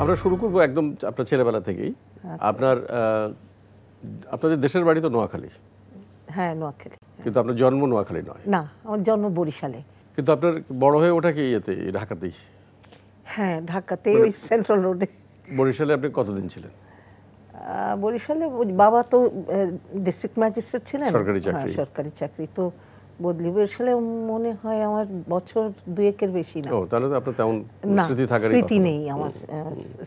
আমরা শুরু করব একদম আপনার ছেলেবেলা থেকেই আচ্ছা। আপনার আপনাদের দেশের বাড়ি তো নোয়াখালী হ্যাঁ নোয়াখালী কিন্তু আপনার জন্ম নোয়াখালী নয় না আমার জন্ম বরিশালে কিন্তু আপনার বড় হয়ে ওঠা কি ইয়েতে ঢাকাতেই হ্যাঁ ঢাকাতে ওই সেন্ট্রাল রোডে বরিশালে আপনি কতদিন ছিলেন বরিশালে বাবা তো ডিস্ট্রিক্ট ম্যাজিস্ট্রেট ছিলেন সরকারি হ্যাঁ, চাকরি সরকারি চাকরি তো বদলি আসলে মনে হয় আমার বছর দুয়েকের বেশি না ও তাহলে তো আপনার তেমন স্মৃতি থাকার স্মৃতি নেই আমার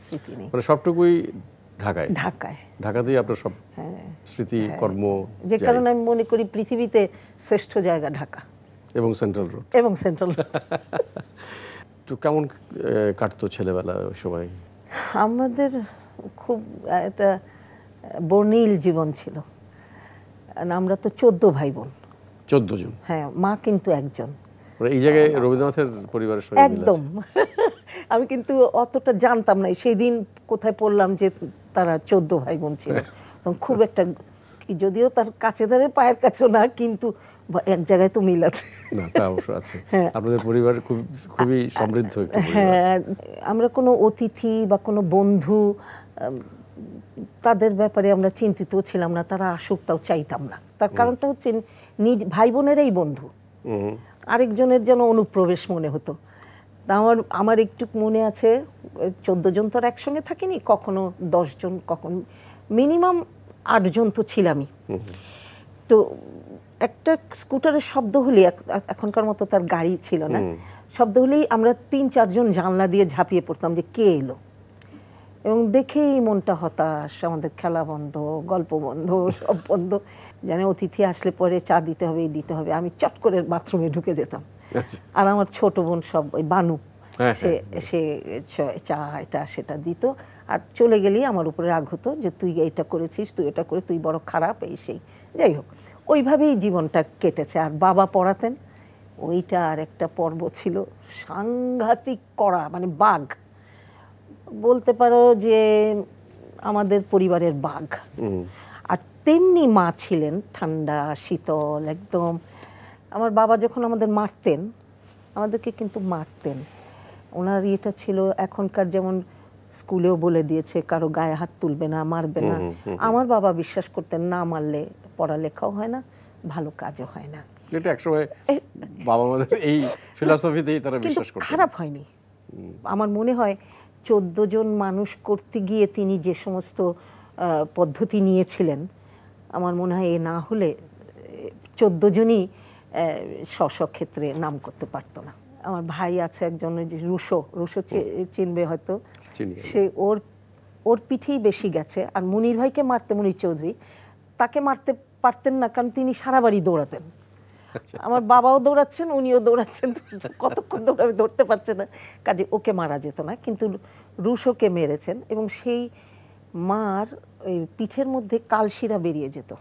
স্মৃতি নেই মানে সবটুকুই ঢাকায় ঢাকায় ঢাকাতেই আপনার সব হ্যাঁ। স্মৃতি হ্যাঁ। কর্ম যে কারণে আমি মনে করি পৃথিবীতে শ্রেষ্ঠ জায়গা ঢাকা এবং সেন্ট্রাল রোড এবং সেন্ট্রাল তো কেমন কাটতো ছেলেবেলা ওই সময় আমাদের খুব একটা বর্ণিল জীবন ছিল আমরা তো চোদ্দ ভাই বোন চোদ্দ জন হ্যাঁ মা কিন্তু একজন মানে এই জায়গায় রবীন্দ্রনাথের পরিবারের সঙ্গে একদম আমি কিন্তু অতটা জানতাম না সেই দিন কোথায় পড়লাম যে তারা চোদ্দ ভাই বোন ছিল হ্যাঁ। তখন খুব একটা যদিও তার কাছে ধারে পায়ের কাছেও না কিন্তু এক জায়গায় তো মিল আছে অবশ্য আছে হ্যাঁ। আপনাদের পরিবার খুব খুবই সমৃদ্ধ হ্যাঁ আমরা কোনো অতিথি বা কোনো বন্ধু তাদের ব্যাপারে আমরা চিন্তিত ছিলাম না তারা আসুক তাও চাইতাম না তার কারণটা হচ্ছে নিজ ভাই বোনেরাই বন্ধু আরেকজনের যেন অনুপ্রবেশ মনে হতো তা আমার আমার একটু মনে আছে চোদ্দ জন তো আর একসঙ্গে থাকেনি কখনো দশজন কখনো মিনিমাম আটজন তো ছিলামই তো একটা স্কুটারের শব্দ হলে এখনকার মতো তার গাড়ি ছিল না শব্দ হলেই আমরা তিন চারজন জানলা দিয়ে ঝাঁপিয়ে পড়তাম যে কে এলো এবং দেখেই মনটা হতাশ আমাদের খেলা বন্ধ গল্প বন্ধ সব বন্ধ যেন অতিথি আসলে পরে চা দিতে হবে দিতে হবে আমি চট করে বাথরুমে ঢুকে যেতাম আচ্ছা। আর আমার ছোট বোন সব ওই বানু হ্যাঁ, সে হ্যাঁ, হ্যাঁ। সে চা এটা সেটা দিত আর চলে গেলেই আমার উপরে রাগ হতো যে তুই এটা করেছিস তুই এটা করে তুই বড় খারাপ এই সেই যাই হোক ওইভাবেই জীবনটা কেটেছে আর বাবা পড়াতেন ওইটা আর একটা পর্ব ছিল সাংঘাতিক করা মানে বাঘ বলতে পারো যে আমাদের পরিবারের বাঘ আর তেমনি মা ছিলেন ঠান্ডা শীতল একদম আমার বাবা যখন আমাদের মারতেন আমাদেরকে কিন্তু মারতেন ওনার ইয়েটা ছিল এখনকার যেমন স্কুলেও বলে দিয়েছে কারো গায়ে হাত তুলবে না মারবে না আমার বাবা বিশ্বাস করতেন না মারলে পড়ালেখাও হয় না ভালো কাজও হয় না এটা একসময় বাবা এই ফিলসফিতেই তারা বিশ্বাস খারাপ হয়নি আমার মনে হয় চোদ্দ জন মানুষ করতে গিয়ে তিনি যে সমস্ত পদ্ধতি নিয়েছিলেন আমার মনে হয় এ না হলে চোদ্দ জনই স্বস্বক্ষেত্রে ক্ষেত্রে নাম করতে পারতো না আমার ভাই আছে একজন যে রুশো রুশো চিনবে হয়তো সে ওর ওর পিঠেই বেশি গেছে আর মুনির ভাইকে মারতে মুনির চৌধুরী তাকে মারতে পারতেন না কারণ তিনি সারা বাড়ি দৌড়াতেন আমার বাবাও দৌড়াচ্ছেন উনিও দৌড়াচ্ছেন কতক্ষণ দৌড়াবে ধরতে পারছে না কাজে ওকে মারা যেত না কিন্তু রুশোকে মেরেছেন এবং সেই মার ওই পিঠের মধ্যে কালশিরা বেরিয়ে যেত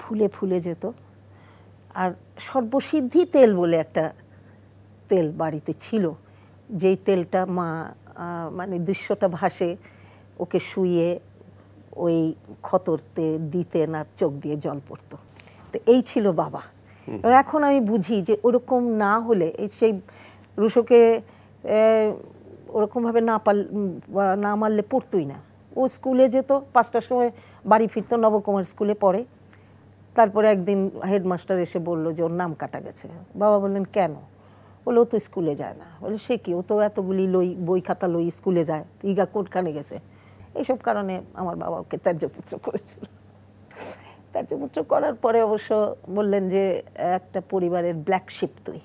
ফুলে ফুলে যেত আর সর্বসিদ্ধি তেল বলে একটা তেল বাড়িতে ছিল যেই তেলটা মা মানে দৃশ্যটা ভাসে ওকে শুয়ে ওই ক্ষতরতে দিতেন আর চোখ দিয়ে জল পড়তো তো এই ছিল বাবা এখন আমি বুঝি যে ওরকম না হলে সেই রুশোকে ওরকমভাবে না পাল না মারলে পড়তোই না ও স্কুলে যেত পাঁচটার সময় বাড়ি ফিরতো নবকুমার স্কুলে পড়ে তারপরে একদিন হেডমাস্টার এসে বলল যে ওর নাম কাটা গেছে বাবা বললেন কেন বলে ও তো স্কুলে যায় না বলে সে কি ও তো এতগুলি লই বই খাতা লই স্কুলে যায় ইগা কোটখানে গেছে এইসব কারণে আমার বাবা ওকে ত্যায্যপুত্র করেছিল কার্যপুত্র করার পরে অবশ্য বললেন যে একটা পরিবারের ব্ল্যাকশিপ তুই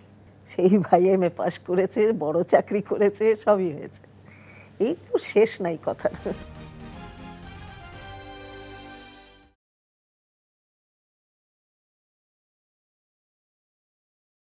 সেই ভাই এম এ পাশ করেছে বড় চাকরি করেছে সবই হয়েছে এই শেষ নাই কথাটা